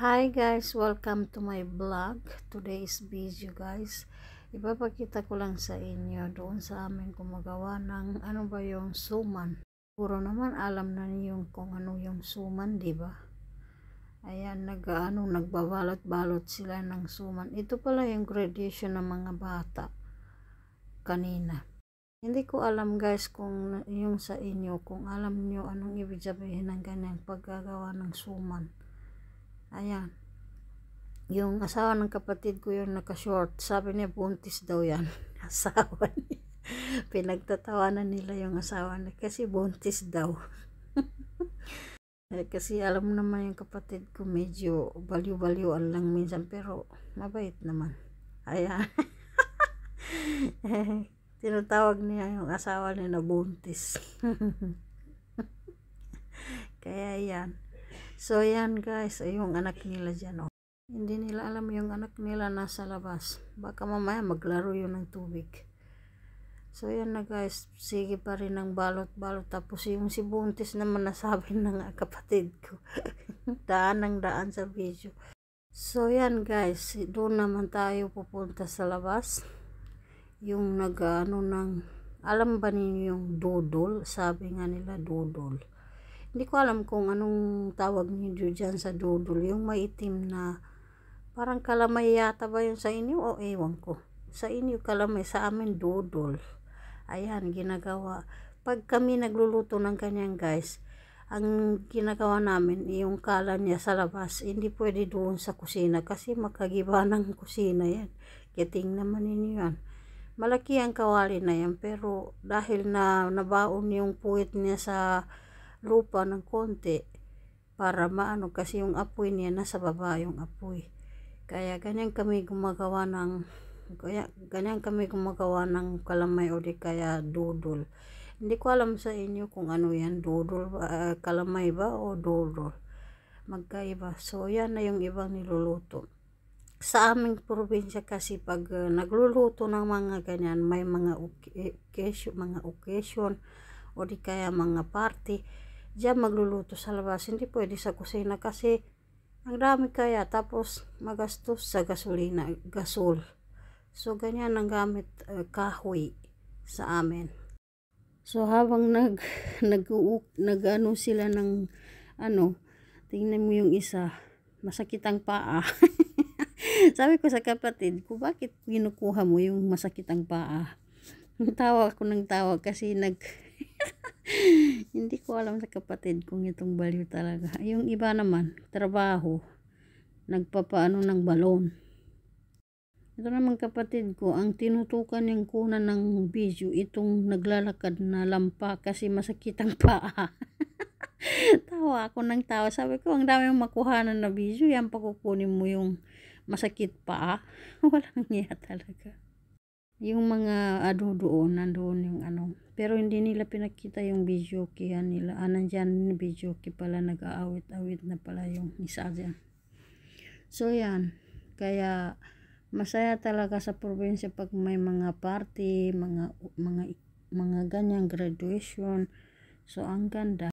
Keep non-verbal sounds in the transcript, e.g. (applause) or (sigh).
Hi guys, welcome to my vlog. Today's video guys. Ipapakita ko lang sa inyo doon sa amin gumagawa ng ano ba yung suman. Puro naman alam na niyo kung ano yung suman, 'di ba? Ayan, nag-ano, nagbabalot-balot sila ng suman. Ito pala yung graduation ng mga bata kanina. Hindi ko alam guys kung yung sa inyo, kung alam niyo anong ibig sabihin ng ganyang paggagawa ng suman Ayan. Yung asawa ng kapatid ko yung naka-short. Sabi niya, buntis daw yan. (laughs) Asawa niya. Pinagtatawanan nila yung asawa niya kasi buntis daw. (laughs) Eh, kasi alam naman yung kapatid ko medyo baliw-baliwan lang minsan pero mabait naman. Ayan. (laughs) eh, tinatawag niya yung asawa niya na buntis. Kaya yan. So, yan guys. Yung anak nila dyan. Oh. Hindi nila alam yung anak nila nasa labas. Baka mamaya maglaro yun ng tubig. So, yan na guys. Sige pa rin ang balot-balot. Tapos yung si Buntis naman nasabi ng kapatid ko. (laughs) daan ng daan sa video. So, yan guys. Doon naman tayo pupunta sa labas. Yung nag-ano ng... Alam ba ninyo yung dudol? Sabi nga nila dudol. Hindi ko alam kung anong tawag niyo dyan sa dudol. Yung maitim na parang kalamay yata ba yun sa inyo? O ewan ko. Sa inyo kalamay, sa amin dudol. Ayan, ginagawa. Pag kami nagluluto ng kanyang guys, ang ginagawa namin, yung kala niya sa labas, hindi pwede doon sa kusina kasi makagiba (laughs) ng kusina yan. Kiting naman ninyo yan. Malaki ang kawali na yan pero dahil na nabaon yung puwit niya sa lupa ng konti para maano kasi yung apoy niya nasa baba yung apoy. Kaya ganyan kami gumagawa ng kaya ganyan kami gumagawa ng kalamay o di kaya dudol. Hindi ko alam sa inyo kung ano yan, dudol ba, uh, kalamay ba o dudol. Magkaiba. So yan na yung ibang niluluto sa aming probinsya kasi pag uh, nagluluto ng mga ganyan may mga occasion, mga occasion o di kaya mga party Diyan magluluto sa labas. Hindi pwede sa kusina kasi ang dami kaya. Tapos magastos sa gasolina, gasol. So, ganyan ang gamit uh, kahoy sa amin. So, habang nag, nag, (laughs) nag ano sila ng ano, tingnan mo yung isa, masakit ang paa. (laughs) Sabi ko sa kapatid ko, bakit kinukuha mo yung masakit ang paa? (laughs) Tawa ko ng tawa kasi nag, (laughs) hindi ko alam sa kapatid kung itong baliw talaga. Yung iba naman, trabaho, nagpapaano ng balon. Ito naman kapatid ko, ang tinutukan yung kuna ng video, itong naglalakad na lampa kasi masakit ang paa. (laughs) tawa ako ng tawa. Sabi ko, ang dami yung makuhanan na video, yan pakukunin mo yung masakit paa. (laughs) Walang niya talaga yung mga ano doon, nandoon yung ano. Pero hindi nila pinakita yung video bisyokihan nila. Ah, nandyan bisyoki pala, nag-aawit-awit na pala yung isa dyan. So, yan. Kaya, masaya talaga sa probinsya pag may mga party, mga, mga, mga ganyang graduation. So, ang ganda.